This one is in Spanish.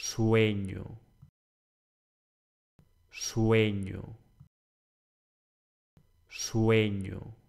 sueño, sueño, sueño.